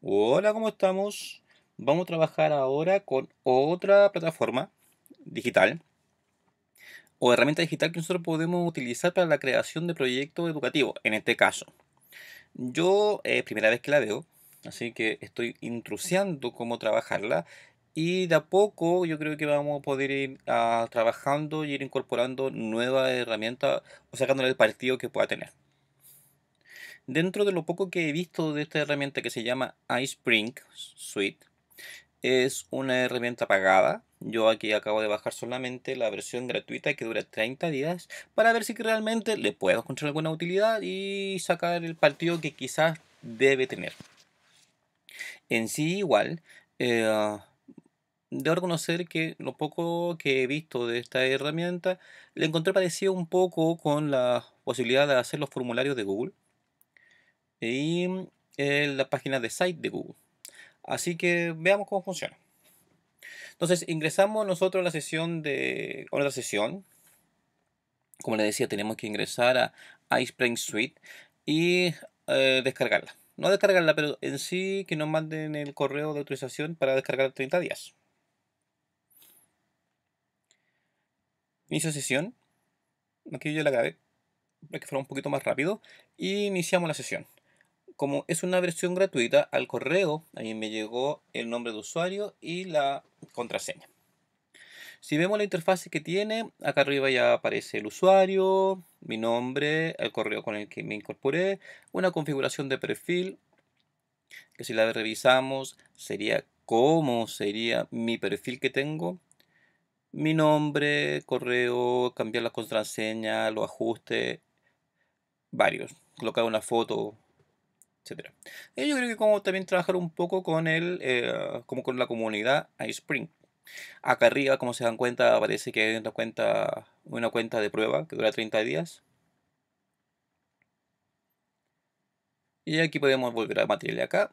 Hola, ¿cómo estamos? Vamos a trabajar ahora con otra plataforma digital o herramienta digital que nosotros podemos utilizar para la creación de proyectos educativos, en este caso. Yo es eh, primera vez que la veo, así que estoy intrusiando cómo trabajarla y de a poco yo creo que vamos a poder ir ah, trabajando y ir incorporando nuevas herramientas o sacándole el partido que pueda tener. Dentro de lo poco que he visto de esta herramienta que se llama iSpring Suite, es una herramienta pagada. Yo aquí acabo de bajar solamente la versión gratuita que dura 30 días para ver si realmente le puedo encontrar alguna utilidad y sacar el partido que quizás debe tener. En sí igual, eh, debo reconocer que lo poco que he visto de esta herramienta le encontré parecido un poco con la posibilidad de hacer los formularios de Google y mm, en la página de site de Google. Así que veamos cómo funciona. Entonces ingresamos nosotros a la sesión de otra sesión. Como les decía, tenemos que ingresar a iSpring Suite y eh, descargarla. No descargarla, pero en sí que nos manden el correo de autorización para descargar 30 días. Inicio sesión. Aquí yo la grabé para que fuera un poquito más rápido. Y iniciamos la sesión como es una versión gratuita, al correo a mí me llegó el nombre de usuario y la contraseña. Si vemos la interfaz que tiene, acá arriba ya aparece el usuario, mi nombre, el correo con el que me incorporé, una configuración de perfil, que si la revisamos sería cómo sería mi perfil que tengo, mi nombre, correo, cambiar la contraseña, los ajustes, varios, colocar una foto, yo creo que como también trabajar un poco con el, eh, como con la comunidad iSpring. Acá arriba, como se dan cuenta, aparece que hay una cuenta, una cuenta de prueba que dura 30 días. Y aquí podemos volver a materiales acá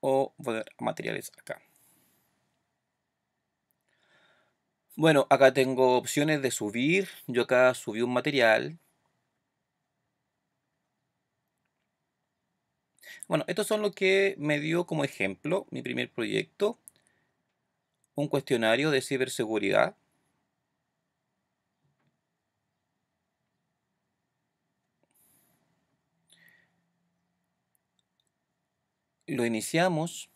o volver a materiales acá. Bueno, acá tengo opciones de subir. Yo acá subí un material Bueno, estos son los que me dio como ejemplo mi primer proyecto. Un cuestionario de ciberseguridad. Lo iniciamos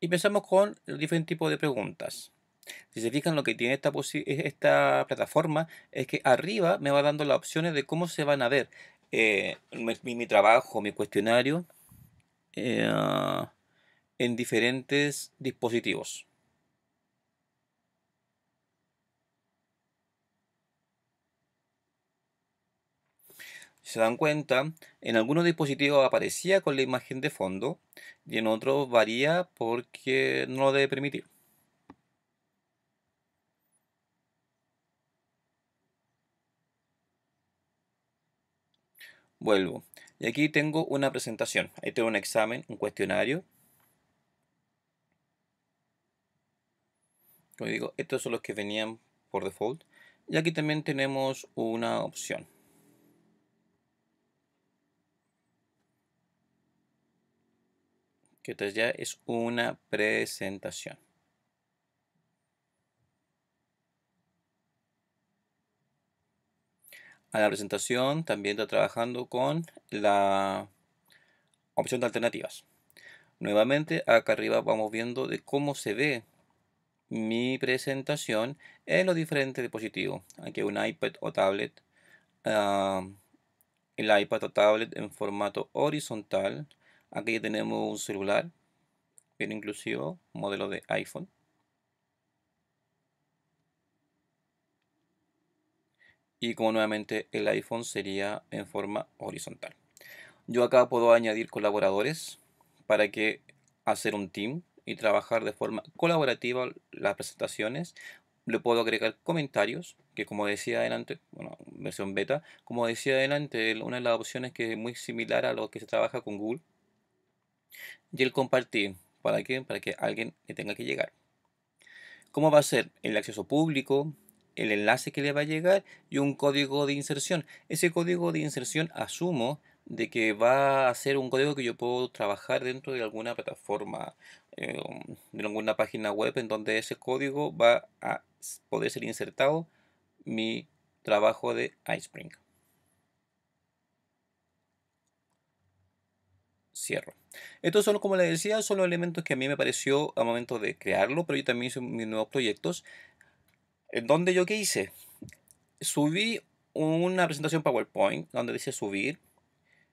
y empezamos con los diferentes tipos de preguntas. Si se fijan, lo que tiene esta, esta plataforma es que arriba me va dando las opciones de cómo se van a ver. Eh, mi, trabajo, mi cuestionario eh, en diferentes dispositivos. se dan cuenta, en algunos dispositivos aparecía con la imagen de fondo y en otros varía porque no lo debe permitir. vuelvo. Y aquí tengo una presentación. Ahí tengo un examen, un cuestionario. Como digo, estos son los que venían por default. Y aquí también tenemos una opción. Que esta ya es una presentación. a la presentación también está trabajando con la opción de alternativas. Nuevamente acá arriba vamos viendo de cómo se ve mi presentación en los diferentes dispositivos. Aquí hay un iPad o tablet. Ah, el iPad o tablet en formato horizontal. Aquí tenemos un celular, bien inclusivo, modelo de iPhone. y como nuevamente el iPhone sería en forma horizontal. Yo acá puedo añadir colaboradores para que hacer un team y trabajar de forma colaborativa las presentaciones. Le puedo agregar comentarios, que como decía adelante, bueno, versión beta, como decía adelante, una de las opciones que es muy similar a lo que se trabaja con Google. Y el compartir, ¿para qué? Para que alguien le tenga que llegar. ¿Cómo va a ser el acceso público? el enlace que le va a llegar y un código de inserción. Ese código de inserción asumo de que va a ser un código que yo puedo trabajar dentro de alguna plataforma, eh, um, de alguna página web en donde ese código va a poder ser insertado mi trabajo de iSpring. Cierro. Estos son, como les decía, son los elementos que a mí me pareció a momento de crearlo, pero yo también hice mis nuevos proyectos. ¿Dónde yo qué hice? Subí una presentación PowerPoint donde dice subir,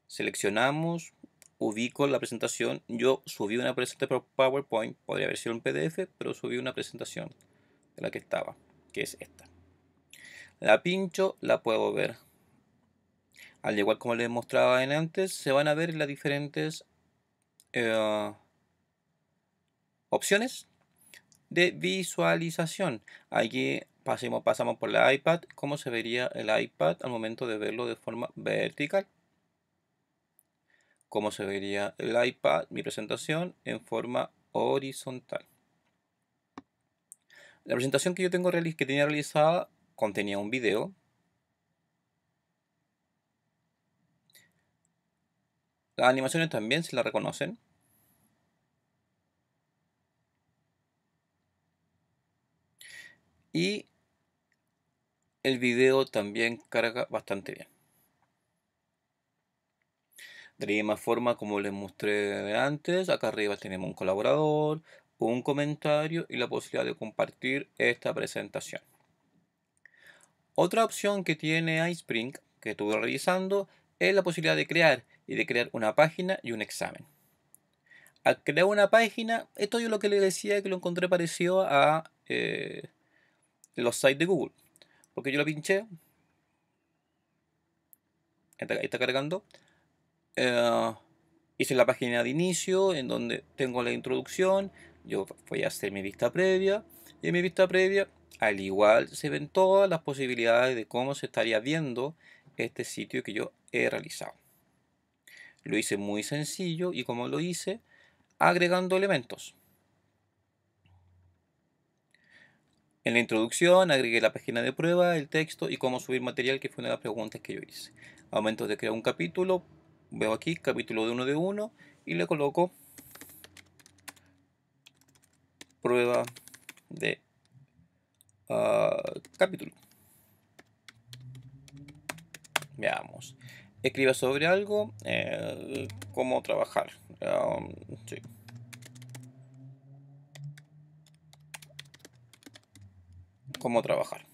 seleccionamos, ubico la presentación, yo subí una presentación PowerPoint, podría haber sido un PDF, pero subí una presentación de la que estaba, que es esta. La pincho, la puedo ver. Al igual como les mostraba en antes, se van a ver las diferentes eh, opciones de visualización. Aquí pasamos, pasamos por el iPad, cómo se vería el iPad al momento de verlo de forma vertical. Cómo se vería el iPad, mi presentación, en forma horizontal. La presentación que yo tengo que tenía realizada contenía un video. Las animaciones también se la reconocen. Y el video también carga bastante bien. De la misma forma como les mostré antes, acá arriba tenemos un colaborador, un comentario y la posibilidad de compartir esta presentación. Otra opción que tiene iSpring, que estuve revisando, es la posibilidad de crear y de crear una página y un examen. Al crear una página, esto yo lo que le decía que lo encontré parecido a eh, los sites de Google. Porque yo lo pinché. Está, está cargando. Eh, hice la página de inicio en donde tengo la introducción. Yo voy a hacer mi vista previa. Y en mi vista previa, al igual, se ven todas las posibilidades de cómo se estaría viendo este sitio que yo he realizado. Lo hice muy sencillo y como lo hice, agregando elementos. En la introducción agregué la página de prueba, el texto y cómo subir material, que fue una de las preguntas que yo hice. A de crear un capítulo, veo aquí capítulo de uno de uno y le coloco prueba de ah, capítulo. Veamos. Escriba sobre algo, eh, cómo trabajar. Ah, cómo trabajar.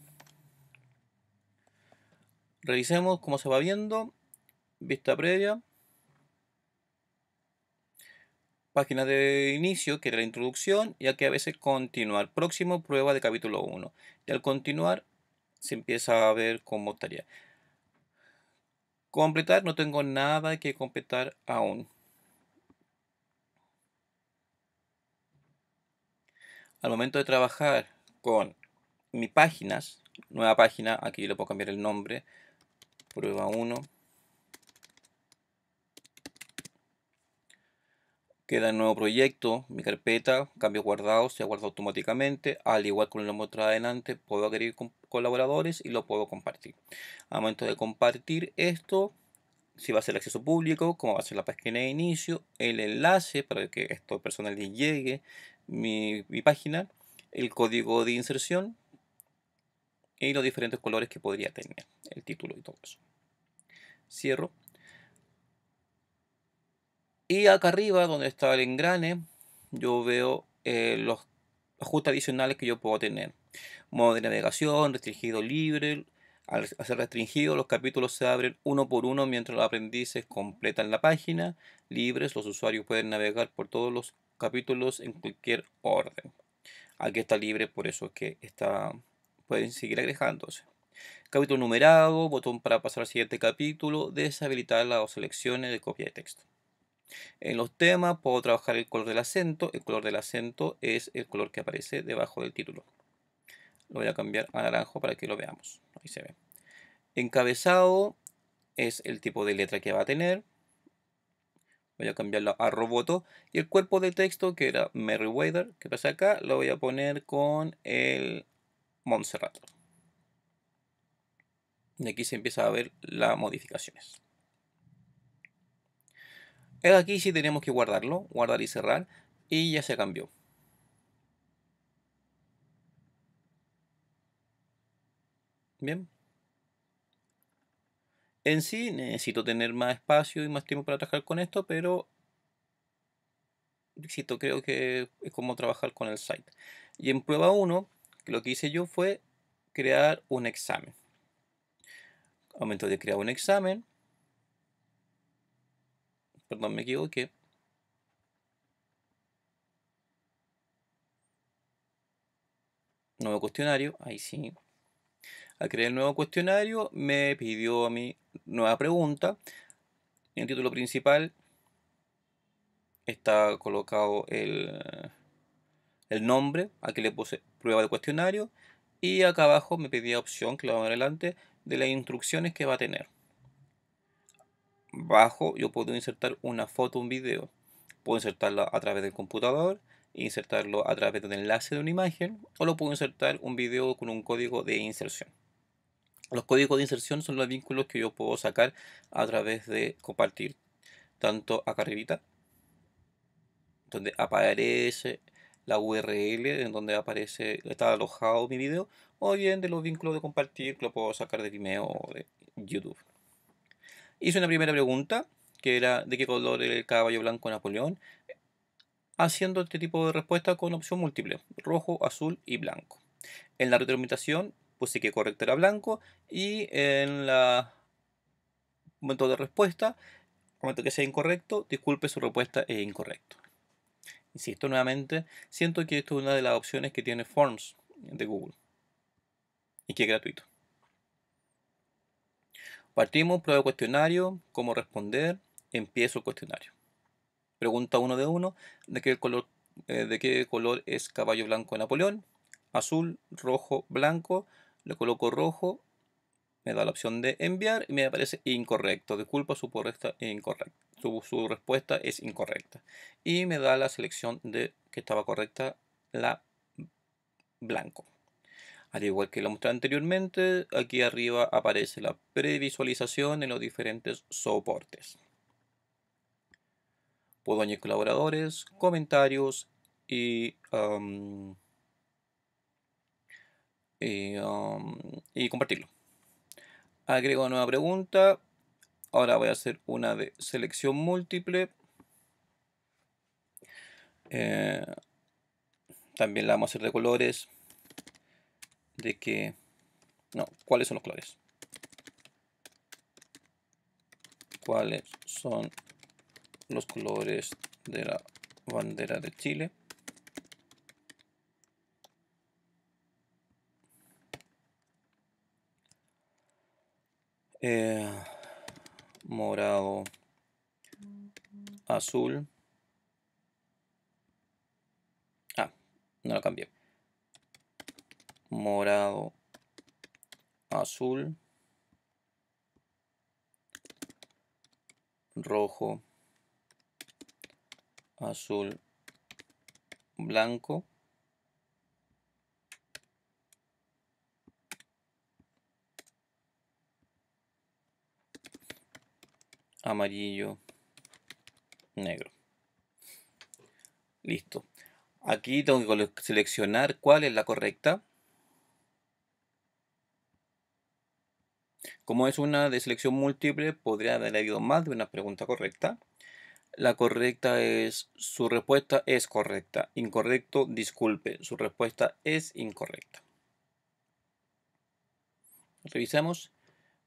Revisemos cómo se va viendo. Vista previa. Página de inicio, que era la introducción, y aquí a veces continuar. Próximo, prueba de capítulo 1. Y al continuar, se empieza a ver cómo estaría. Completar, no tengo nada que completar aún. Al momento de trabajar con mi páginas, nueva página, aquí le puedo cambiar el nombre, prueba 1. Queda el nuevo proyecto, mi carpeta, cambio guardado, se ha guardado automáticamente. Al igual que lo mostrado adelante, puedo agregar colaboradores y lo puedo compartir. Al momento de compartir esto, si va a ser acceso público, como va a ser la página de inicio, el enlace para que esto personal llegue, mi, mi página, el código de inserción, y los diferentes colores que podría tener el título y todo eso. Cierro. Y acá arriba, donde está el engrane, yo veo eh, los ajustes adicionales que yo puedo tener. Modo de navegación, restringido libre. Al ser restringido, los capítulos se abren uno por uno mientras los aprendices completan la página. Libres, los usuarios pueden navegar por todos los capítulos en cualquier orden. Aquí está libre, por eso que está pueden seguir agregándose. Capítulo numerado, botón para pasar al siguiente capítulo, deshabilitar las selecciones de copia de texto. En los temas puedo trabajar el color del acento. El color del acento es el color que aparece debajo del título. Lo voy a cambiar a naranjo para que lo veamos. Ahí se ve. Encabezado es el tipo de letra que va a tener. Voy a cambiarlo a roboto. Y el cuerpo de texto, que era Weather, que pasa acá, lo voy a poner con el Montserrat. Y aquí se empieza a ver las modificaciones. Aquí sí tenemos que guardarlo, guardar y cerrar, y ya se cambió. Bien. En sí necesito tener más espacio y más tiempo para trabajar con esto, pero creo que es como trabajar con el site. Y en prueba 1 lo que hice yo fue crear un examen. Aumento momento de crear un examen, perdón, me equivoqué. Nuevo cuestionario, ahí sí. Al crear el nuevo cuestionario, me pidió a mi nueva pregunta. En el título principal está colocado el, el nombre, aquí le puse prueba de cuestionario y acá abajo me pedía opción, que adelante, de las instrucciones que va a tener. Bajo yo puedo insertar una foto, un video. Puedo insertarlo a través del computador, insertarlo a través del enlace de una imagen o lo puedo insertar un video con un código de inserción. Los códigos de inserción son los vínculos que yo puedo sacar a través de compartir, tanto acá arribita, donde aparece la URL en donde aparece, está alojado mi video, o bien de los vínculos de compartir que lo puedo sacar de Vimeo o de YouTube. Hice una primera pregunta, que era de qué color el caballo blanco Napoleón, haciendo este tipo de respuesta con opción múltiple, rojo, azul y blanco. En la retroalimentación puse que correcto era blanco y en la momento de respuesta, momento que sea incorrecto, disculpe su respuesta es incorrecto. Insisto nuevamente, siento que esto es una de las opciones que tiene Forms de Google y que es gratuito. Partimos, prueba cuestionario, cómo responder, empiezo el cuestionario. Pregunta uno de uno, eh, ¿de qué color, es caballo blanco de Napoleón? Azul, rojo, blanco, le coloco rojo, me da la opción de enviar y me aparece incorrecto. Disculpa su respuesta incorrecta su, respuesta es incorrecta. Y me da la selección de que estaba correcta la blanco. Al igual que lo mostré anteriormente, aquí arriba aparece la previsualización en los diferentes soportes. Puedo añadir colaboradores, comentarios y, um, um, y compartirlo. Agrego nueva pregunta Ahora voy a hacer una de selección múltiple. Eh, también la vamos a hacer de colores. De que... No, ¿cuáles son los colores? ¿Cuáles son los colores de la bandera de Chile? Eh, morado, azul. Ah, no lo cambié. Morado, azul, rojo, azul, blanco amarillo, negro. Listo. Aquí tengo que seleccionar cuál es la correcta. Como es una de selección múltiple, podría haber habido más de una pregunta correcta. La correcta es, su respuesta es correcta. Incorrecto, disculpe, su respuesta es incorrecta. Revisamos.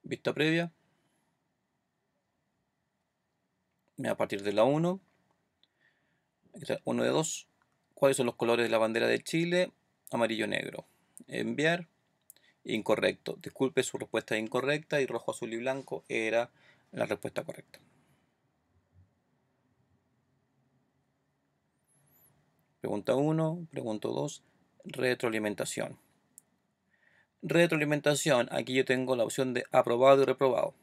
Vista previa. a partir de la 1, 1 de 2, cuáles son los colores de la bandera de Chile, amarillo-negro. Enviar, incorrecto. Disculpe, su respuesta es incorrecta y rojo, azul y blanco era la respuesta correcta. Pregunta 1, pregunta 2, retroalimentación. Retroalimentación, aquí yo tengo la opción de aprobado y reprobado.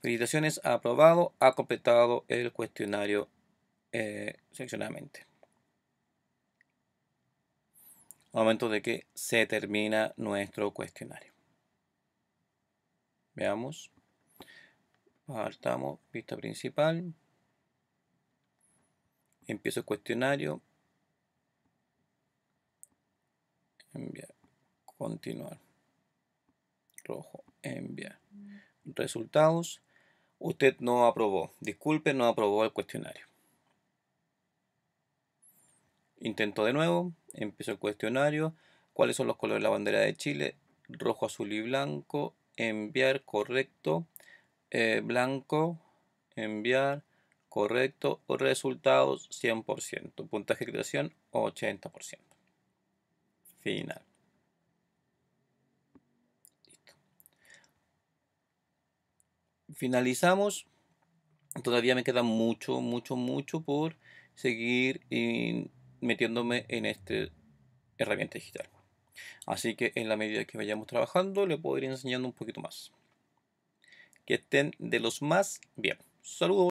Felicitaciones, ha aprobado, ha completado el cuestionario eh, seleccionadamente. momento de que se termina nuestro cuestionario. Veamos. Partamos, vista principal. Empiezo el cuestionario. Enviar. Continuar. Rojo. Enviar. Mm. Resultados. Usted no aprobó. Disculpe, no aprobó el cuestionario. Intento de nuevo. Empiezo el cuestionario. ¿Cuáles son los colores de la bandera de Chile? Rojo, azul y blanco. Enviar, correcto. Eh, blanco, enviar, correcto. Resultados, 100%. Puntaje de creación, 80%. Final. finalizamos. Todavía me queda mucho, mucho, mucho por seguir eh, metiéndome en esta herramienta digital. Así que en la medida que vayamos trabajando, le puedo ir enseñando un poquito más. Que estén de los más bien. Saludos.